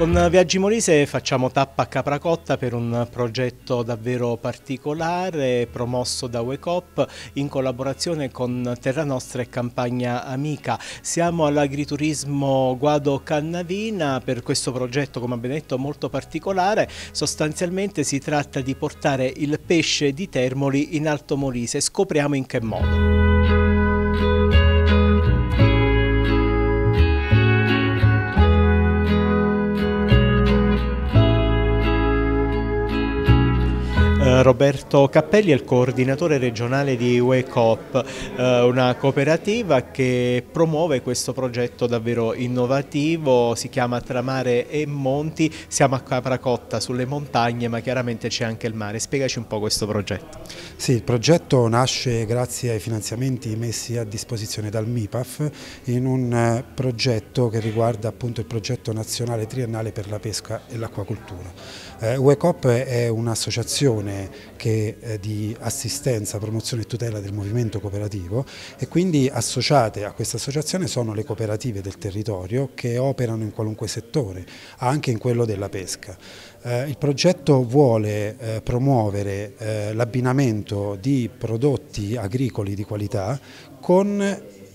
Con Viaggi Molise facciamo tappa a Capracotta per un progetto davvero particolare promosso da Wake Up in collaborazione con Terra Nostra e Campagna Amica. Siamo all'agriturismo Guado Cannavina per questo progetto come abbiamo detto molto particolare. Sostanzialmente si tratta di portare il pesce di Termoli in Alto Molise. Scopriamo in che modo. Roberto Cappelli è il coordinatore regionale di Wake Up, eh, una cooperativa che promuove questo progetto davvero innovativo, si chiama Tra Mare e Monti, siamo a Capracotta sulle montagne ma chiaramente c'è anche il mare, spiegaci un po' questo progetto. Sì, il progetto nasce grazie ai finanziamenti messi a disposizione dal MIPAF in un eh, progetto che riguarda appunto il progetto nazionale triennale per la pesca e l'acquacultura. Eh, Wake Up è un'associazione che, eh, di assistenza, promozione e tutela del movimento cooperativo e quindi associate a questa associazione sono le cooperative del territorio che operano in qualunque settore, anche in quello della pesca. Eh, il progetto vuole eh, promuovere l'abbinamento di prodotti agricoli di qualità con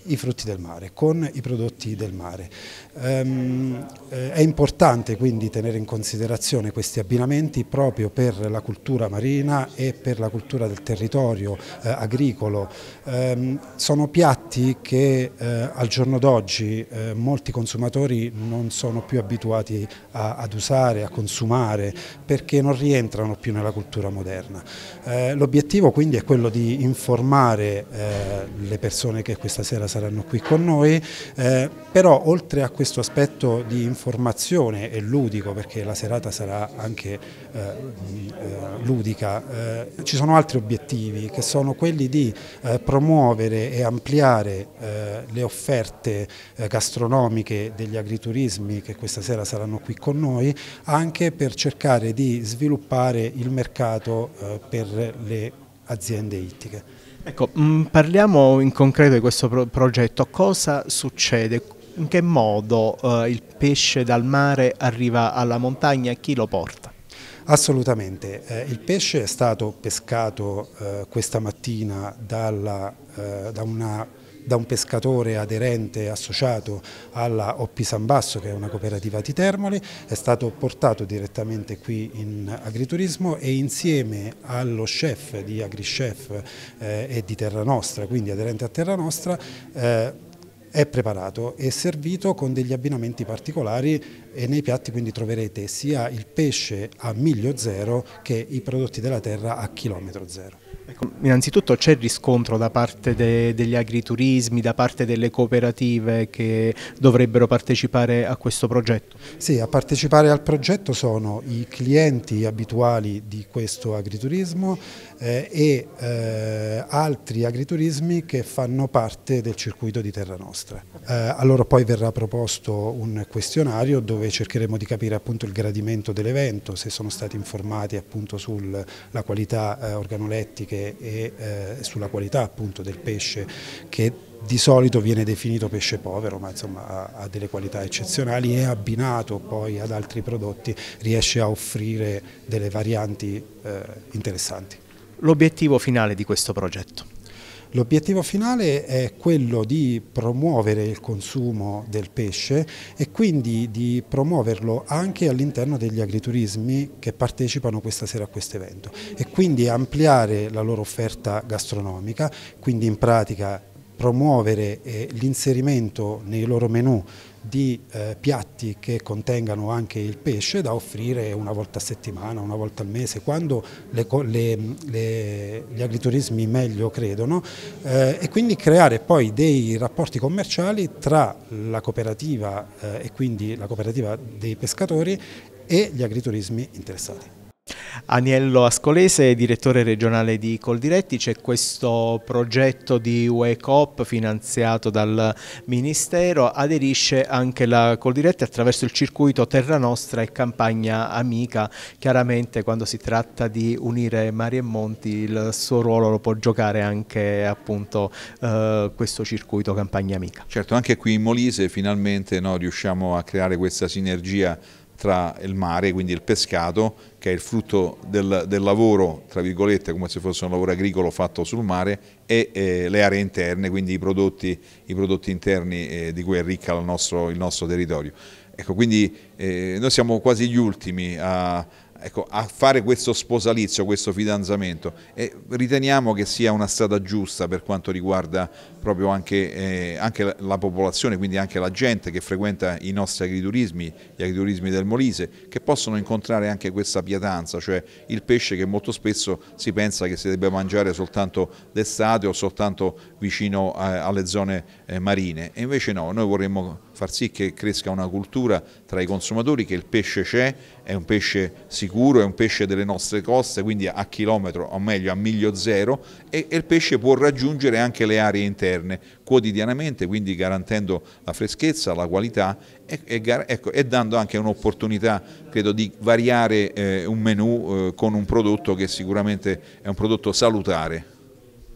i frutti del mare, con i prodotti del mare. Um, è importante quindi tenere in considerazione questi abbinamenti proprio per la cultura marina e per la cultura del territorio eh, agricolo. Um, sono piatti che eh, al giorno d'oggi eh, molti consumatori non sono più abituati a, ad usare, a consumare, perché non rientrano più nella cultura moderna. Eh, l'obiettivo quindi è quello di informare eh, le persone che questa sera saranno saranno qui con noi, eh, però oltre a questo aspetto di informazione e ludico, perché la serata sarà anche eh, eh ludica, eh, ci sono altri obiettivi che sono quelli di eh, promuovere e ampliare eh, le offerte gastronomiche degli agriturismi che questa sera saranno qui con noi, anche per cercare di sviluppare il mercato per le aziende ittiche. Ecco, mh, mm, parliamo in concreto di questo pro progetto. Cosa succede? In che modo eh, il pesce dal mare arriva alla montagna e chi lo porta? Assolutamente, eh, il pesce è stato pescato eh, questa mattina dalla, eh, da una da un pescatore aderente associato alla Oppi San Basso che è una cooperativa di Termoli, è stato portato direttamente qui in agriturismo e insieme allo chef di AgriChef eh, e di Terra Nostra, quindi aderente a Terra Nostra, eh, è preparato e servito con degli abbinamenti particolari e nei piatti quindi troverete sia il pesce a miglio zero che i prodotti della terra a chilometro zero. Ecco, innanzitutto c'è riscontro da parte de degli agriturismi, da parte delle cooperative che dovrebbero partecipare a questo progetto? Sì, a partecipare al progetto sono i clienti abituali di questo agriturismo eh, e eh, altri agriturismi che fanno parte del circuito di Terra Nostra. Eh, allora poi verrà proposto un questionario dove cercheremo di capire appunto il gradimento dell'evento, se sono stati informati appunto sulla qualità eh, organolettica e eh, sulla qualità appunto del pesce che di solito viene definito pesce povero, ma insomma ha, ha, delle qualità eccezionali e abbinato poi ad altri prodotti riesce a offrire delle varianti eh, interessanti. L'obiettivo finale di questo progetto? L'obiettivo finale è quello di promuovere il consumo del pesce e quindi di promuoverlo anche all'interno degli agriturismi che partecipano questa sera a questo evento e quindi ampliare la loro offerta gastronomica, quindi in pratica promuovere eh, l'inserimento nei loro menù di eh, piatti che contengano anche il pesce da offrire una volta a settimana, una volta al mese, quando le, le, le, gli agriturismi meglio credono eh, e quindi creare poi dei rapporti commerciali tra la cooperativa eh, e quindi la cooperativa dei pescatori e gli agriturismi interessati. Aniello Ascolese, direttore regionale di Coldiretti, c'è questo progetto di UECOP finanziato dal Ministero, aderisce anche la Coldiretti attraverso il circuito Terra Nostra e Campagna Amica, chiaramente quando si tratta di unire mari e monti il suo ruolo lo può giocare anche appunto eh, questo circuito Campagna Amica. Certo, anche qui in Molise finalmente no, riusciamo a creare questa sinergia tra il mare, quindi il pescato, che è il frutto del, del lavoro, tra virgolette, come se fosse un lavoro agricolo fatto sul mare, e eh, le aree interne, quindi i prodotti, i prodotti interni eh, di cui è ricca il nostro, il nostro territorio. Ecco, quindi eh, noi siamo quasi gli ultimi a, ecco, a fare questo sposalizio, questo fidanzamento e riteniamo che sia una strada giusta per quanto riguarda proprio anche, eh, anche la popolazione, quindi anche la gente che frequenta i nostri agriturismi, gli agriturismi del Molise, che possono incontrare anche questa pietanza, cioè il pesce che molto spesso si pensa che si debba mangiare soltanto d'estate o soltanto vicino a, eh, alle zone eh, marine e invece no, noi vorremmo far sì che cresca una cultura tra i consumatori che il pesce c'è, è un pesce sicuro, è un pesce delle nostre coste, quindi a chilometro o meglio a miglio zero e, e il pesce può raggiungere anche le aree interne quotidianamente, quindi garantendo la freschezza, la qualità e, e, ecco, e dando anche un'opportunità, credo, di variare eh, un menù eh, con un prodotto che sicuramente è un prodotto salutare.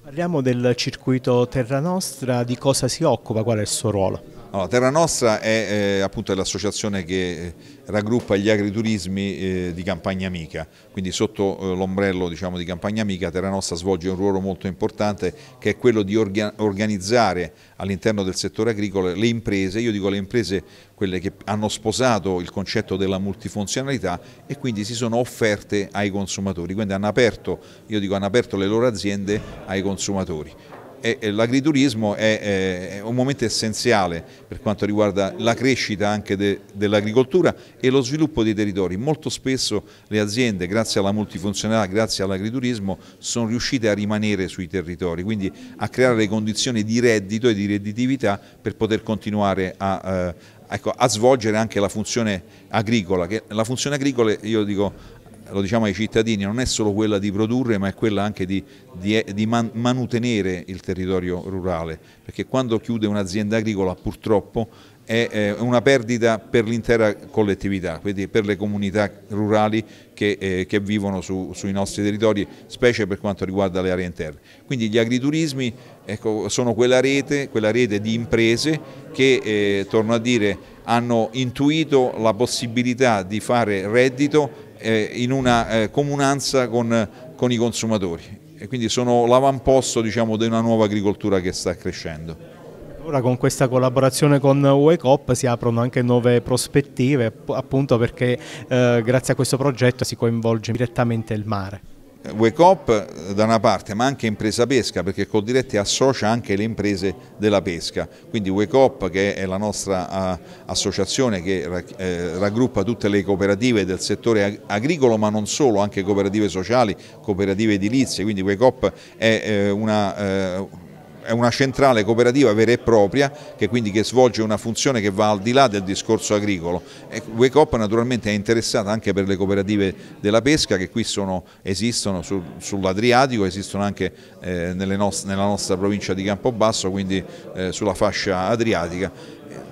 Parliamo del circuito Terra Nostra, di cosa si occupa, qual è il suo ruolo? Allora, Terra Nostra è eh, appunto l'associazione che eh, raggruppa gli agriturismi eh, di Campagna Amica, quindi sotto eh, l'ombrello diciamo, di Campagna Amica Terra Nostra svolge un ruolo molto importante che è quello di orga organizzare all'interno del settore agricolo le imprese, io dico le imprese quelle che hanno sposato il concetto della multifunzionalità e quindi si sono offerte ai consumatori, quindi hanno aperto, io dico hanno aperto le loro aziende ai consumatori l'agriturismo è, è, un momento essenziale per quanto riguarda la crescita anche de, dell'agricoltura e lo sviluppo dei territori. Molto spesso le aziende, grazie alla multifunzionalità, grazie all'agriturismo, sono riuscite a rimanere sui territori, quindi a creare le condizioni di reddito e di redditività per poter continuare a, eh, ecco, a svolgere anche la funzione agricola, che la funzione agricola io dico lo diciamo ai cittadini, non è solo quella di produrre ma è quella anche di, di, di man, manutenere il territorio rurale, perché quando chiude un'azienda agricola purtroppo è una perdita per l'intera collettività, quindi per le comunità rurali che, eh, che vivono su, sui nostri territori, specie per quanto riguarda le aree interne. Quindi gli agriturismi ecco, sono quella rete, quella rete, di imprese che, eh, torno a dire, hanno intuito la possibilità di fare reddito eh, in una eh, comunanza con, con, i consumatori e quindi sono l'avamposto diciamo, di una nuova agricoltura che sta crescendo. Ora con questa collaborazione con UECOP si aprono anche nuove prospettive appunto perché eh, grazie a questo progetto si coinvolge direttamente il mare. Wake eh, da una parte ma anche impresa pesca perché Coldiretti associa anche le imprese della pesca, quindi Wake che è la nostra associazione che eh, raggruppa tutte le cooperative del settore agricolo ma non solo, anche cooperative sociali, cooperative edilizie, quindi Wake è eh, una è una centrale cooperativa vera e propria che quindi che svolge una funzione che va al di là del discorso agricolo. Wake Up naturalmente è interessata anche per le cooperative della pesca che qui sono, esistono sul, sull'Adriatico, esistono anche eh, nella nostra provincia di Campobasso, quindi eh, sulla fascia adriatica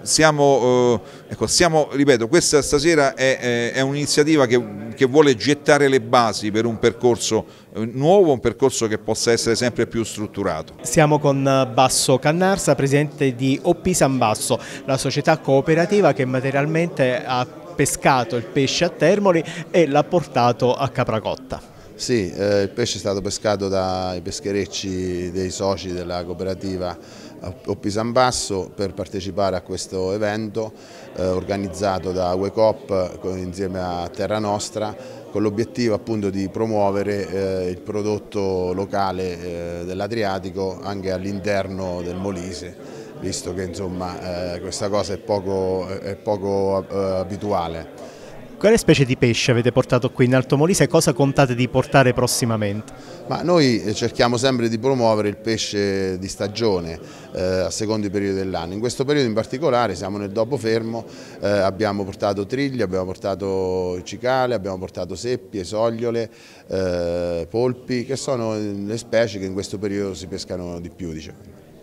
siamo, eh, ecco, siamo, ripeto, questa stasera è, è, un'iniziativa che, che, vuole gettare le basi per un percorso eh, nuovo, un percorso che possa essere sempre più strutturato. Siamo con eh, Basso Cannarsa, presidente di OP San Basso, la società cooperativa che materialmente ha pescato il pesce a Termoli e l'ha portato a Capracotta. Sì, eh, il pesce è stato pescato dai pescherecci dei soci della cooperativa Oppisan Basso per partecipare a questo evento eh, organizzato da WeCop insieme a Terra Nostra con l'obiettivo appunto di promuovere eh, il prodotto locale eh, dell'Adriatico anche all'interno del Molise visto che insomma, eh, questa cosa è poco, è poco eh, abituale. Quale specie di pesce avete portato qui in Alto Molise e cosa contate di portare prossimamente? Ma noi eh, cerchiamo sempre di promuovere il pesce di stagione eh, a secondo i periodi dell'anno. In questo periodo in particolare siamo nel dopo fermo, eh, abbiamo portato triglie, abbiamo portato cicale, abbiamo portato seppie, sogliole, eh, polpi, che sono mm, le specie che in questo periodo si pescano di più. Diciamo.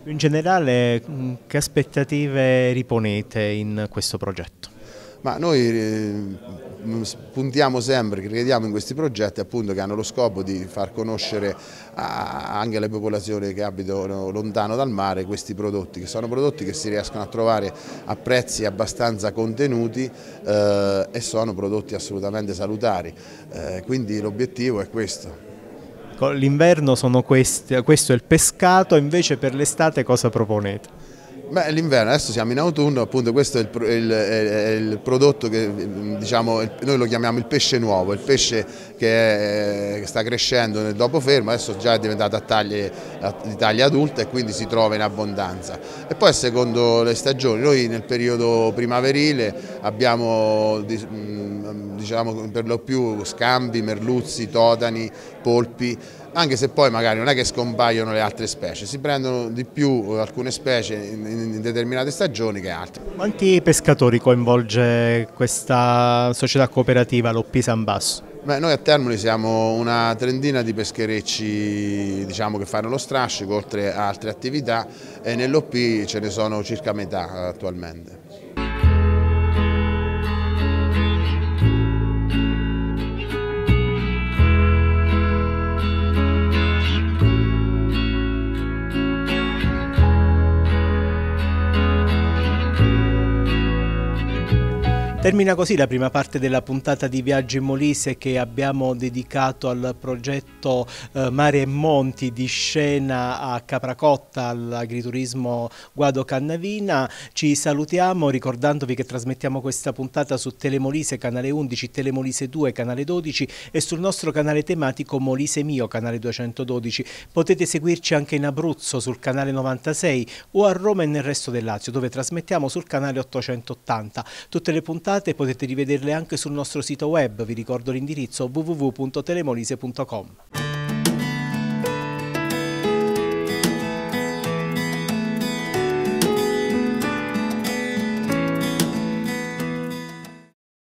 In generale mm, che aspettative riponete in questo progetto? Ma noi eh, mm, puntiamo sempre, crediamo in questi progetti appunto che hanno lo scopo di far conoscere anche alle popolazioni che abitano lontano dal mare questi prodotti, che sono prodotti che si riescono a trovare a prezzi abbastanza contenuti eh, e sono prodotti assolutamente salutari, eh, quindi l'obiettivo è questo. L'inverno questo è il pescato, invece per l'estate cosa proponete? Beh, l'inverno, adesso siamo in autunno, appunto questo è il, il, è il prodotto che diciamo, noi lo chiamiamo il pesce nuovo, il pesce che, è, eh, che sta crescendo nel dopo fermo, adesso già è diventato a taglie, di taglia adulta e quindi si trova in abbondanza. E poi secondo le stagioni, noi nel periodo primaverile abbiamo... Di, diciamo, per lo più scambi, merluzzi, totani, polpi, anche se poi magari non è che scompaiono le altre specie, si prendono di più alcune specie in, in determinate stagioni che altre. Quanti pescatori coinvolge questa società cooperativa Loppi San Basso? Beh, noi a Termoli siamo una trentina di pescherecci diciamo, che fanno lo strascico oltre a altre attività e nell'OP ce ne sono circa metà eh, attualmente. Termina così la prima parte della puntata di Viaggi in Molise che abbiamo dedicato al progetto eh, Mare e Monti di scena a Capracotta all'agriturismo Guado Cannavina. Ci salutiamo ricordandovi che trasmettiamo questa puntata su Telemolise canale 11, Telemolise 2 canale 12 e sul nostro canale tematico Molise Mio canale 212. Potete seguirci anche in Abruzzo sul canale 96 o a Roma e nel resto del Lazio dove trasmettiamo sul canale 880. Tutte le puntate puntate potete rivederle anche sul nostro sito web, vi ricordo l'indirizzo www.telemolise.com.